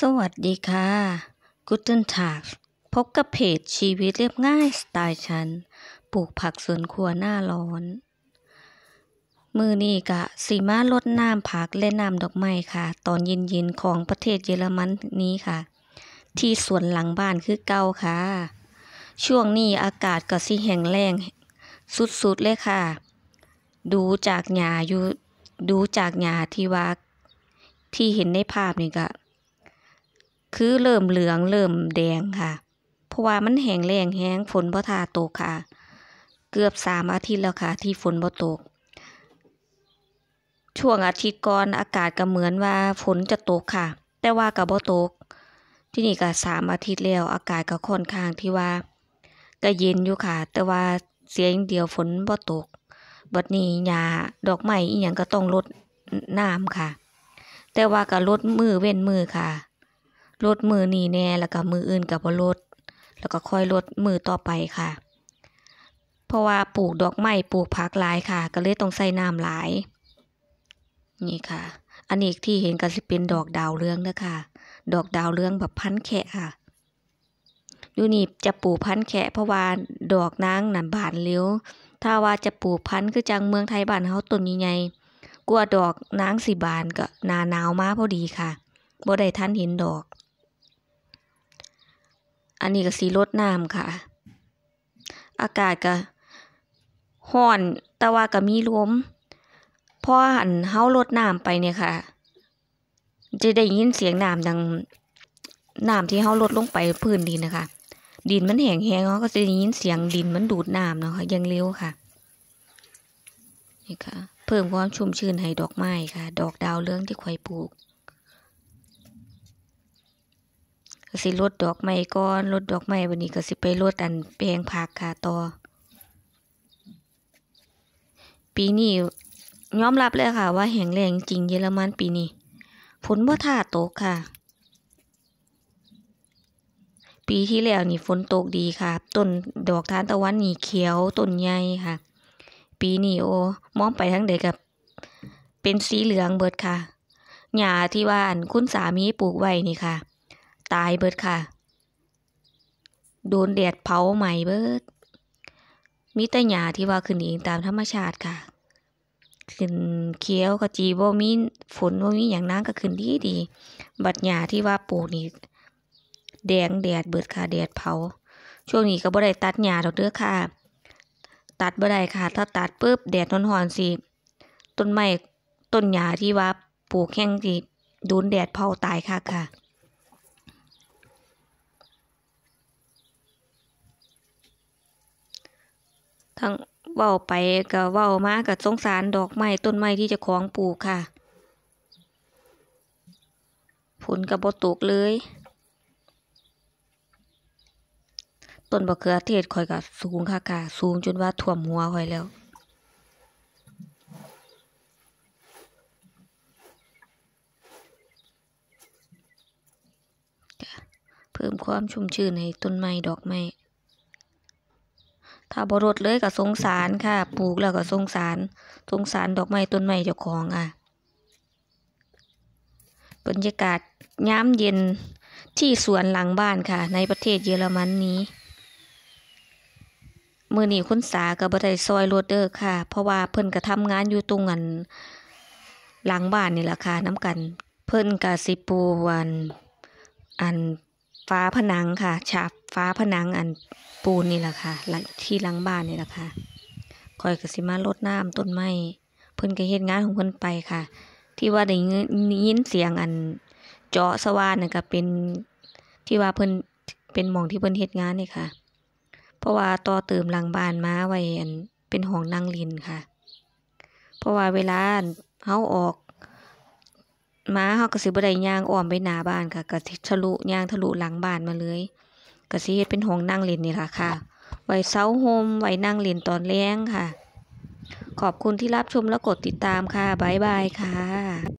สวัสดีค่ะกุตเทนทากพบกับเพจชีวิตเรียบง่ายสไตล์ฉัน ปลูกผักสวนครัวหน้าร้อน มือนี่กะสีมาลดน้ำผักและน้ำดอกไม้ค่ะ ตอนเย็นๆของประเทศเยอรมันนี้ค่ะ ที่สวนหลังบ้านคือเก่าค่ะ ช่วงนี้อากาศก็สีแห้งแรง สุดๆเลยค่ะ ดูจากหญ้าอยู่ดูจากหญ้าที่ว่าที่เห็นในภาพนี่กะคือเริ่มเหลืองเริ่มแดงค่ะ เพราะว่ามันแห้งแรงแห้งฝนบ่ทาตกค่ะ เกือบสามอาทิตย์แล้วค่ะ ที่ฝนบ่ตก ช่วงอาทิตย์ก่อนอากาศก็เหมือนว่าฝนจะตกค่ะ แต่ว่าก็บ่ตก ที่นี่ก็สามอาทิตย์แล้วอากาศก็ค่อนข้างที่ว่าก็เย็นอยู่ค่ะ แต่ว่าเสียงเดียวฝนบ่ตกบัดนี้หญ้าดอกไม้อีหยังก็ต้องลดน้ำค่ะ แต่ว่าก็ลดมือเว้นมือค่ะลดมือนีแน่แล้วก็มืออื่นกับพอลดแล้วก็ค่อยลดมือต่อไปค่ะ เพราะว่าปลูกดอกไม้ปลูกผักหลายค่ะ ก็เลยต้องใส่น้ำหลาย นี่ค่ะอันนี้ที่เห็นก็จะเป็นดอกดาวเรืองนะคะดอกดาวเรืองแบบพันแขะค่ะยูนี่จะปลูกพันแขะเพราะว่าดอกนางนันบานเลี้ยวถ้าว่าจะปลูกพันคือจังเมืองไทยบ้านเขาต้นใหญ่งกลัวดอกนางสีบานก็นาหนาวมาพอดีค่ะบ่ได้ท่านเห็นดอกอันนี้ก็สีลดน้ำค่ะ อากาศก็ห่อนแต่ว่าก็มีลมพอหันเฮาลดน้ำไปเนี่ยค่ะ จะได้ยินเสียงน้ำดังน้ำที่เฮาลดลงไปพื้นดินนะคะ ดินมันแห้งแห้งเขาก็จะได้ยินเสียงดินมันดูดน้ำเนาะค่ะยังเร็วค่ะนี่ค่ะ เพิ่มความชุ่มชื้นให้ดอกไม้ค่ะ ดอกดาวเรืองที่ควายปลูกสิลดดอกไม้ก่อนลดดอกไม้วันนี้ก็สิไปลดอันแปลงผักค่ะต่อปีนี้ยอมรับเลยค่ะ ว่าแห่งแรงจริงเยอรมันปีนี้ฝนบ่ท่าตกค่ะ ปีที่แล้วนี่ฝนตกดีค่ะต้นดอกทานตะวันนี่เขียวต้นใหญ่ค่ะ ปีนี้โอ้มองไปทั้งเด็กกับ เป็นสีเหลืองเบิดค่ะ หญ้าที่ว่าอันคุณสามีปลูกไว้นี่ค่ะตายเบิดค่ะ โดนแดดเผาไหมเบิด มีแต่หยาที่ว่าขึ้นเองตามธรรมชาติค่ะ ขึ้นเคี้ยวกะจีบ่มีฝนบ่มีอย่างนั้นก็ขึ้นดีดีบัดหยาที่ว่าปลูกนี่ แดงแดดเบิดค่ะ แดดเผา ช่วงนี้ก็บ่ได้ตัดหยาดอกเด้อค่ะ ตัดบ่ได้ค่ะ ถ้าตัดปุ๊บแดดนอนสิ ต้นไม้ต้นหยาที่ว่าปลูกแห้งสิโดนแดดเผาตายค่ะค่ะทั้งเว้าไปกัเว้ามากับสงสารดอกไม้ต้นไม้ที่จะคล้องปลูกค่ะ ผลกับบตกเลย ต้นบะเขือเทศคอยกับสูงค่ะค่ะสูงจนว่าท่วมหัวคอยแล้ว เพิ่มความชุ่มชื้นในต้นไม้ดอกไม้ถะบรดเลยก็สงสารค่ะ ปลูกแล้วก็สงสาร สงสารดอกไม้ต้นไม้เจ้าของอ่ะ บรรยากาศย้ำเย็นที่สวนหลังบ้านค่ะ ในประเทศเยอรมันนี้มือหนีคุณสากับบัทซอยโรดเดอร์ค่ะ เพราะว่าเพิ่นกระทำงานอยู่ตรงอัน หลังบ้านนี่แหละค่ะน้ำกันเพิ่นกบสิปูวัน อันฟ้าผนังค่ะ ฉาบฟ้าผนังอันปูนนี่แหละค่ะที่หลังบ้านนี่แหละค่ะคอยกสิมาลดน้ำต้นไม้ เพิ่นก็เฮ็ดงานของเพิ่นไปค่ะ ที่ว่าได้ยินเสียงอันเจาะสว่านนี่ก็เป็นที่ว่าเพิ่นเป็นหม่องที่เพิ่นเฮ็ดงานนี่ค่ะ เพราะว่าต่อเติมหลังบ้านมาไว้อันเป็นห้องนั่งลินค่ะ เพราะว่าเวลาเฮาออกมาเขาก็สิบได้ย่างอ่อมไปหนาบ้านค่ะก็ทะลุย่างทะลุหลังบ้านมาเลยก็สิเป็นห้องนั่งเล่นนี่ล่ะค่ะ ไว้เซาโฮมไว้นั่งเล่นตอนแล้งค่ะ ขอบคุณที่รับชมและกดติดตามค่ะ บ๊ายบายค่ะ